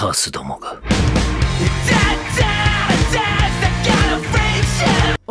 カースどもが。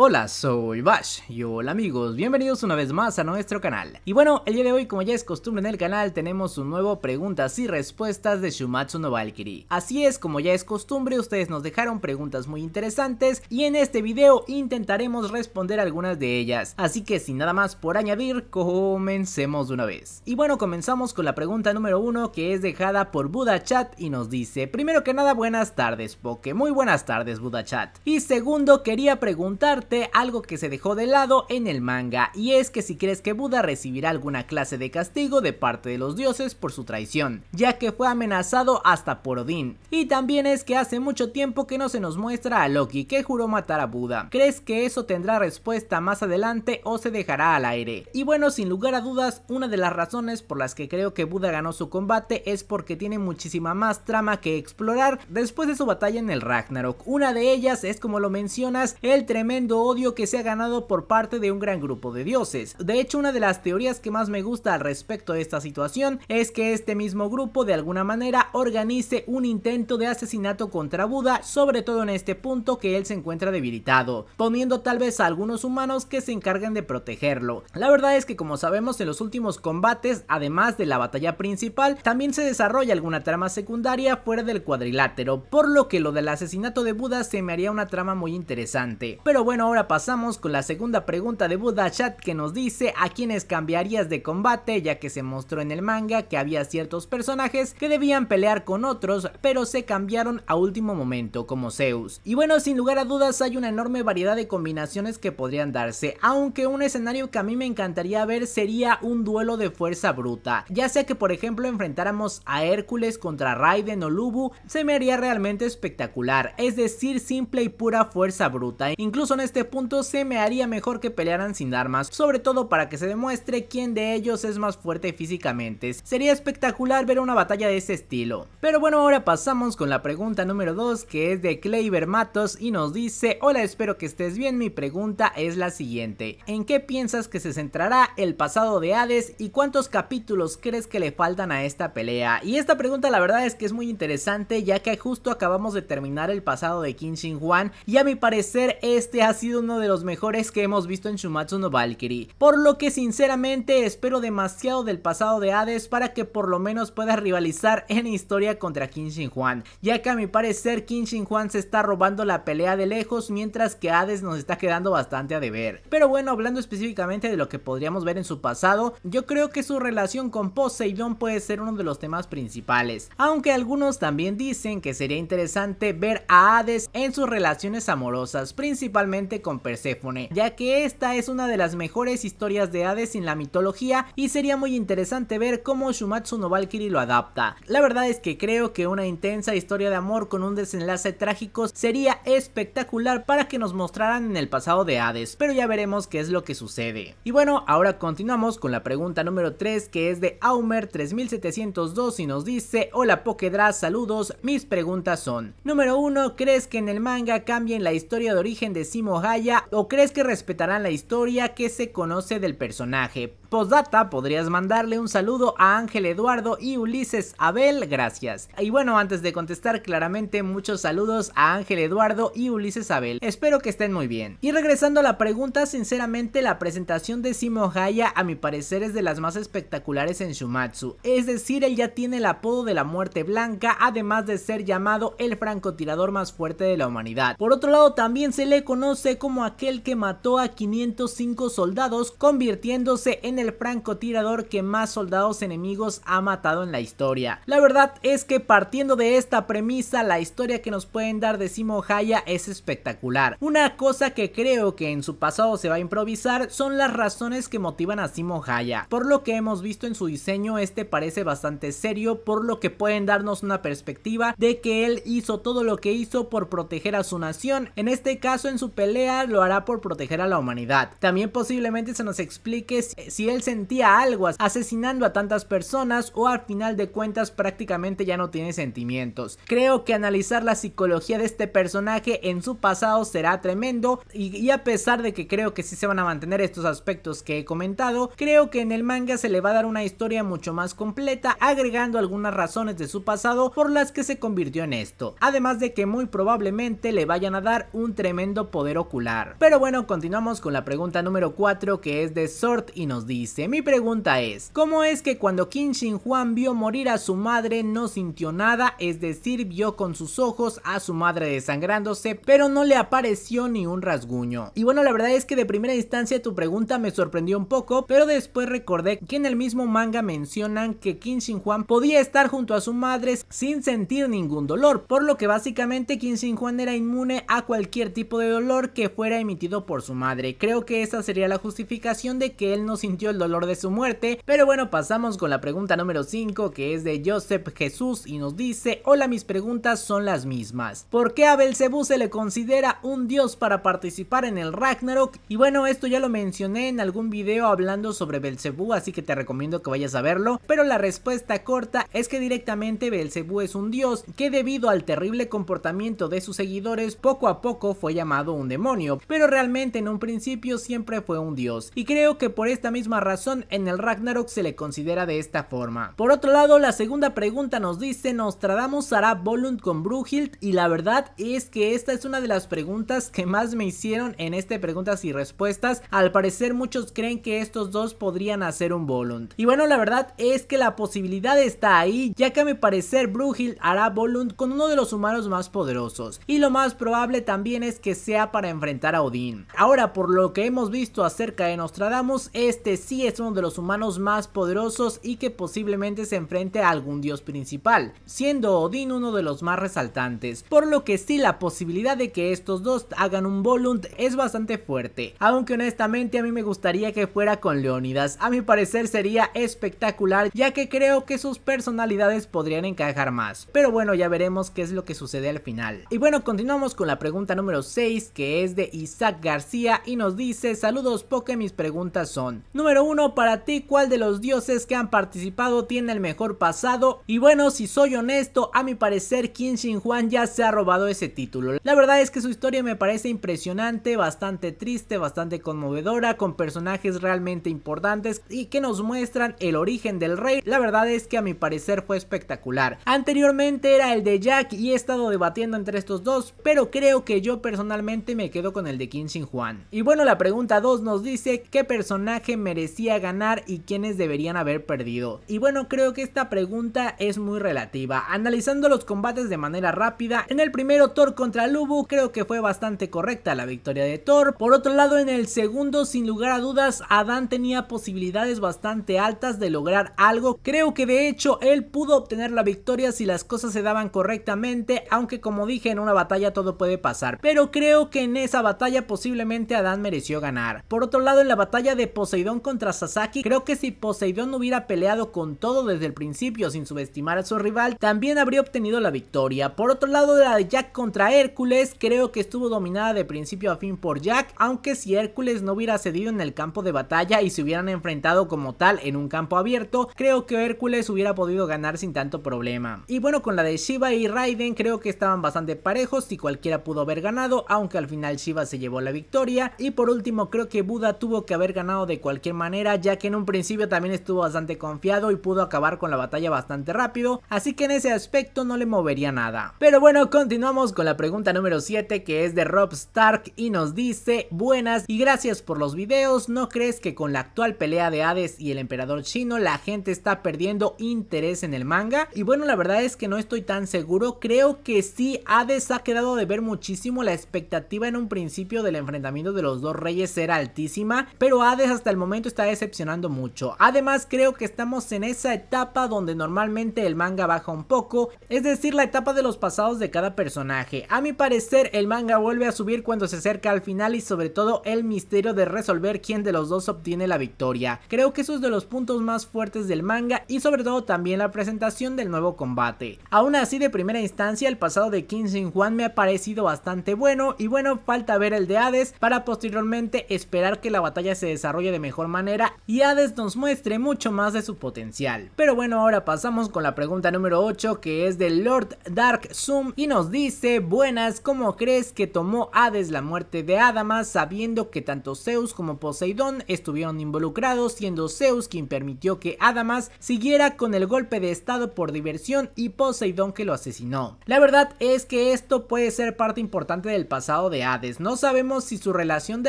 Hola, soy Bash y hola amigos, bienvenidos una vez más a nuestro canal. Y bueno, el día de hoy como ya es costumbre en el canal tenemos un nuevo preguntas y respuestas de Shumatsu no Valkyrie. Así es, como ya es costumbre, ustedes nos dejaron preguntas muy interesantes y en este video intentaremos responder algunas de ellas. Así que sin nada más por añadir, comencemos de una vez. Y bueno, comenzamos con la pregunta número uno que es dejada por Buda Chat y nos dice, primero que nada buenas tardes Porque muy buenas tardes Buda Chat. Y segundo, quería preguntarte algo que se dejó de lado en el manga, y es que si crees que Buda recibirá alguna clase de castigo de parte de los dioses por su traición, ya que fue amenazado hasta por Odín. Y también es que hace mucho tiempo que no se nos muestra a Loki que juró matar a Buda. ¿Crees que eso tendrá respuesta más adelante o se dejará al aire? Y bueno, sin lugar a dudas, una de las razones por las que creo que Buda ganó su combate es porque tiene muchísima más trama que explorar después de su batalla en el Ragnarok. Una de ellas es como lo mencionas, el tremendo odio que se ha ganado por parte de un gran grupo de dioses. De hecho, una de las teorías que más me gusta al respecto de esta situación es que este mismo grupo de alguna manera organice un intento de asesinato contra Buda, sobre todo en este punto que él se encuentra debilitado, poniendo tal vez a algunos humanos que se encarguen de protegerlo. La verdad es que como sabemos en los últimos combates, además de la batalla principal, también se desarrolla alguna trama secundaria fuera del cuadrilátero, por lo que lo del asesinato de Buda se me haría una trama muy interesante. Pero bueno, ahora pasamos con la segunda pregunta de Buda Chat que nos dice a quienes cambiarías de combate, ya que se mostró en el manga que había ciertos personajes que debían pelear con otros, pero se cambiaron a último momento, como Zeus. Y bueno, sin lugar a dudas hay una enorme variedad de combinaciones que podrían darse, aunque un escenario que a mí me encantaría ver sería un duelo de fuerza bruta, ya sea que por ejemplo enfrentáramos a Hércules contra Raiden o Lubu, se me haría realmente espectacular, es decir, simple y pura fuerza bruta, incluso en este punto se me haría mejor que pelearan sin armas, sobre todo para que se demuestre quién de ellos es más fuerte físicamente. Sería espectacular ver una batalla de ese estilo. Pero bueno, ahora pasamos con la pregunta número 2 que es de Kleiber Matos y nos dice, hola espero que estés bien, mi pregunta es la siguiente. ¿En qué piensas que se centrará el pasado de Hades y cuántos capítulos crees que le faltan a esta pelea? Y esta pregunta la verdad es que es muy interesante ya que justo acabamos de terminar el pasado de King Shin Juan y a mi parecer este ha sido uno de los mejores que hemos visto en Shumatsu no Valkyrie, por lo que sinceramente espero demasiado del pasado de Hades para que por lo menos pueda rivalizar en historia contra Kim Shin Juan, ya que a mi parecer Kim Shin Juan se está robando la pelea de lejos mientras que Hades nos está quedando bastante a deber. Pero bueno, hablando específicamente de lo que podríamos ver en su pasado, yo creo que su relación con Poseidon puede ser uno de los temas principales, aunque algunos también dicen que sería interesante ver a Hades en sus relaciones amorosas, principalmente con Perséfone, ya que esta es una de las mejores historias de Hades en la mitología y sería muy interesante ver cómo Shumatsu no Valkyrie lo adapta. La verdad es que creo que una intensa historia de amor con un desenlace trágico sería espectacular para que nos mostraran en el pasado de Hades, pero ya veremos qué es lo que sucede. Y bueno, ahora continuamos con la pregunta número 3 que es de Aumer 3702 y nos dice, hola Pokedra, saludos, mis preguntas son, número 1, ¿crees que en el manga cambien la historia de origen de Simo Haya o crees que respetarán la historia que se conoce del personaje. Postdata, podrías mandarle un saludo a Ángel Eduardo y Ulises Abel, gracias. Y bueno, antes de contestar, claramente muchos saludos a Ángel Eduardo y Ulises Abel. Espero que estén muy bien. Y regresando a la pregunta, sinceramente la presentación de Simo Haya a mi parecer es de las más espectaculares en Shumatsu. Es decir, él ya tiene el apodo de la muerte blanca, además de ser llamado el francotirador más fuerte de la humanidad. Por otro lado, también se le conoce como aquel que mató a 505 soldados, convirtiéndose en el francotirador que más soldados enemigos ha matado en la historia. La verdad es que partiendo de esta premisa, la historia que nos pueden dar de Simo Haya es espectacular. Una cosa que creo que en su pasado se va a improvisar son las razones que motivan a Simo Haya. Por lo que hemos visto en su diseño, este parece bastante serio, por lo que pueden darnos una perspectiva de que él hizo todo lo que hizo por proteger a su nación. En este caso, en su pelea, lo hará por proteger a la humanidad. También posiblemente se nos explique si él sentía algo asesinando a tantas personas o al final de cuentas prácticamente ya no tiene sentimientos. Creo que analizar la psicología de este personaje en su pasado será tremendo y, a pesar de que creo que sí se van a mantener estos aspectos que he comentado, creo que en el manga se le va a dar una historia mucho más completa agregando algunas razones de su pasado por las que se convirtió en esto. Además de que muy probablemente le vayan a dar un tremendo poder ocular. Pero bueno, continuamos con la pregunta número 4 que es de Sort y nos dice dice, mi pregunta es, ¿cómo es que cuando Qin Juan vio morir a su madre no sintió nada? Es decir, vio con sus ojos a su madre desangrándose, pero no le apareció ni un rasguño. Y bueno, la verdad es que de primera instancia tu pregunta me sorprendió un poco, pero después recordé que en el mismo manga mencionan que Kim shin Juan podía estar junto a su madre sin sentir ningún dolor, por lo que básicamente Kim shin Juan era inmune a cualquier tipo de dolor que fuera emitido por su madre. Creo que esa sería la justificación de que él no sintió el dolor de su muerte. Pero bueno, pasamos con la pregunta número 5 que es de Joseph Jesús y nos dice, hola mis preguntas son las mismas. ¿Por qué a Belzebú se le considera un dios para participar en el Ragnarok? Y bueno, esto ya lo mencioné en algún video hablando sobre Belcebú, así que te recomiendo que vayas a verlo. Pero la respuesta corta es que directamente Belcebú es un dios que debido al terrible comportamiento de sus seguidores poco a poco fue llamado un demonio. Pero realmente en un principio siempre fue un dios. Y creo que por esta misma razón en el Ragnarok se le considera de esta forma. Por otro lado, la segunda pregunta nos dice, ¿Nostradamus hará Volund con Brughild? Y la verdad es que esta es una de las preguntas que más me hicieron en este preguntas y respuestas. Al parecer muchos creen que estos dos podrían hacer un Volund. Y bueno, la verdad es que la posibilidad está ahí, ya que a mi parecer Brughild hará Volund con uno de los humanos más poderosos. Y lo más probable también es que sea para enfrentar a Odín. Ahora, por lo que hemos visto acerca de Nostradamus, este sí es uno de los humanos más poderosos y que posiblemente se enfrente a algún dios principal, siendo Odín uno de los más resaltantes, por lo que sí la posibilidad de que estos dos hagan un Volunt es bastante fuerte, aunque honestamente a mí me gustaría que fuera con Leonidas, a mi parecer sería espectacular ya que creo que sus personalidades podrían encajar más, pero bueno ya veremos qué es lo que sucede al final. Y bueno continuamos con la pregunta número 6 que es de Isaac García y nos dice saludos porque mis preguntas son, número número uno para ti, cuál de los dioses que han participado tiene el mejor pasado. Y bueno, si soy honesto, a mi parecer Kim Sin Juan ya se ha robado ese título. La verdad es que su historia me parece impresionante, bastante triste, bastante conmovedora, con personajes realmente importantes y que nos muestran el origen del rey. La verdad es que a mi parecer fue espectacular. Anteriormente era el de Jack y he estado debatiendo entre estos dos, pero creo que yo personalmente me quedo con el de Kim Sin Juan. Y bueno, la pregunta 2 nos dice qué personaje merece decía ganar y quienes deberían haber perdido? Y bueno, creo que esta pregunta es muy relativa. Analizando los combates de manera rápida, en el primero Thor contra Lubu creo que fue bastante correcta la victoria de Thor. Por otro lado, en el segundo, sin lugar a dudas, Adán tenía posibilidades bastante altas de lograr algo. Creo que de hecho él pudo obtener la victoria si las cosas se daban correctamente, aunque como dije en una batalla todo puede pasar. Pero creo que en esa batalla posiblemente Adán mereció ganar. Por otro lado, en la batalla de Poseidón contra Sasaki, creo que si Poseidón hubiera peleado con todo desde el principio sin subestimar a su rival, también habría obtenido la victoria. Por otro lado, la de Jack contra Hércules, creo que estuvo dominada de principio a fin por Jack, aunque si Hércules no hubiera cedido en el campo de batalla y se hubieran enfrentado como tal en un campo abierto, creo que Hércules hubiera podido ganar sin tanto problema. Y bueno, con la de Shiva y Raiden creo que estaban bastante parejos y cualquiera pudo haber ganado, aunque al final Shiva se llevó la victoria. Y por último, creo que Buda tuvo que haber ganado de cualquier manera manera ya que en un principio también estuvo bastante confiado y pudo acabar con la batalla bastante rápido, así que en ese aspecto no le movería nada. Pero bueno, continuamos con la pregunta número 7 que es de Rob Stark y nos dice, buenas y gracias por los videos, ¿no crees que con la actual pelea de Hades y el emperador chino la gente está perdiendo interés en el manga? Y bueno, la verdad es que no estoy tan seguro, creo que sí, Hades ha quedado de ver muchísimo la expectativa en un principio del enfrentamiento de los dos reyes era altísima, pero Hades hasta el momento está decepcionando mucho. Además creo que estamos en esa etapa donde normalmente el manga baja un poco, es decir la etapa de los pasados de cada personaje. A mi parecer el manga vuelve a subir cuando se acerca al final y sobre todo el misterio de resolver quién de los dos obtiene la victoria. Creo que eso es de los puntos más fuertes del manga y sobre todo también la presentación del nuevo combate. Aún así de primera instancia el pasado de Kim Sin Juan me ha parecido bastante bueno y bueno falta ver el de Hades para posteriormente esperar que la batalla se desarrolle de mejor manera y Hades nos muestre mucho más de su potencial. Pero bueno, ahora pasamos con la pregunta número 8 que es de Lord Dark Zoom y nos dice, buenas, ¿cómo crees que tomó Hades la muerte de Adamas sabiendo que tanto Zeus como Poseidón estuvieron involucrados siendo Zeus quien permitió que Adamas siguiera con el golpe de estado por diversión y Poseidón que lo asesinó? La verdad es que esto puede ser parte importante del pasado de Hades, no sabemos si su relación de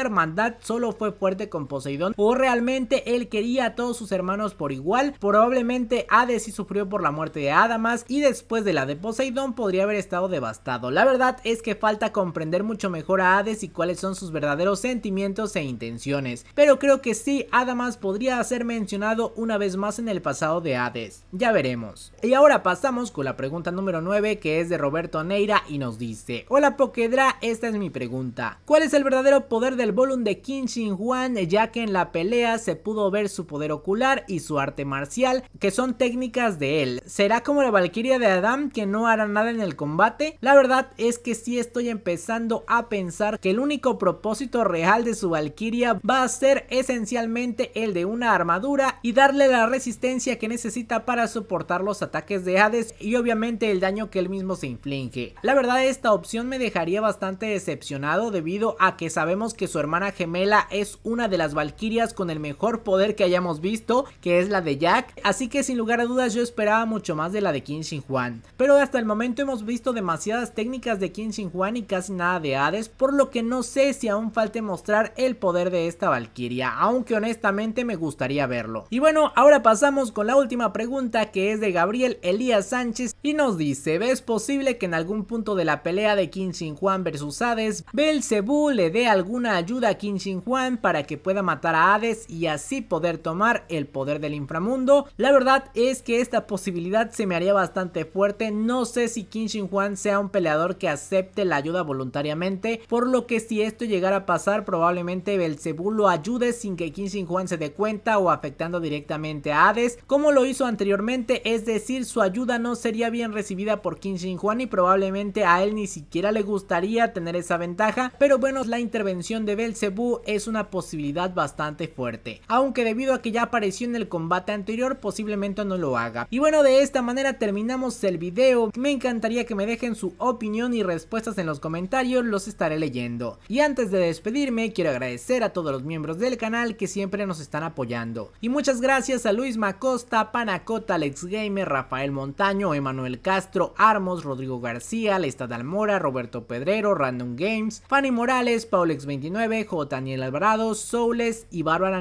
hermandad solo fue fuerte con Poseidón o realmente él quería a todos sus hermanos por igual. Probablemente Hades sí sufrió por la muerte de Adamas y después de la de Poseidón podría haber estado devastado. La verdad es que falta comprender mucho mejor a Hades y cuáles son sus verdaderos sentimientos e intenciones. Pero creo que sí, Adamas podría ser mencionado una vez más en el pasado de Hades. Ya veremos. Y ahora pasamos con la pregunta número 9 que es de Roberto Neira y nos dice Hola Pokedra, esta es mi pregunta. ¿Cuál es el verdadero poder del volumen de Kim Shin Juan ya que en la pelea se pudo ver su poder ocular y su arte marcial, que son técnicas de él. ¿Será como la Valquiria de Adam que no hará nada en el combate? La verdad es que sí estoy empezando a pensar que el único propósito real de su Valquiria va a ser esencialmente el de una armadura y darle la resistencia que necesita para soportar los ataques de Hades y obviamente el daño que él mismo se inflige. La verdad esta opción me dejaría bastante decepcionado debido a que sabemos que su hermana gemela es una de las Valquirias con el mejor poder que hayamos visto, que es la de Jack, así que sin lugar a dudas yo esperaba mucho más de la de Qin Shin Pero hasta el momento hemos visto demasiadas técnicas de Qin Shin y casi nada de Hades, por lo que no sé si aún falte mostrar el poder de esta Valkyria, aunque honestamente me gustaría verlo. Y bueno, ahora pasamos con la última pregunta que es de Gabriel Elías Sánchez y nos dice, ¿ves posible que en algún punto de la pelea de Qin Shin Juan versus Hades, Belcebú le dé alguna ayuda a Qin Shin para que pueda matar a Hades y así poder tomar el poder del inframundo. La verdad es que esta posibilidad se me haría bastante fuerte. No sé si Qin Shi Juan sea un peleador que acepte la ayuda voluntariamente, por lo que si esto llegara a pasar probablemente Belzebú lo ayude sin que Qin Shi Juan se dé cuenta o afectando directamente a Hades, como lo hizo anteriormente, es decir, su ayuda no sería bien recibida por Qin Shi Juan y probablemente a él ni siquiera le gustaría tener esa ventaja, pero bueno, la intervención de Belzebú es una posibilidad bastante fuerte aunque debido a que ya apareció en el combate anterior posiblemente no lo haga. Y bueno, de esta manera terminamos el video, me encantaría que me dejen su opinión y respuestas en los comentarios, los estaré leyendo. Y antes de despedirme, quiero agradecer a todos los miembros del canal que siempre nos están apoyando. Y muchas gracias a Luis Macosta, Panacota, Alex Gamer, Rafael Montaño, Emanuel Castro, Armos, Rodrigo García, Lesta Almora, Roberto Pedrero, Random Games, Fanny Morales, Paulex29, J. Daniel Alvarado, Soules y Bárbara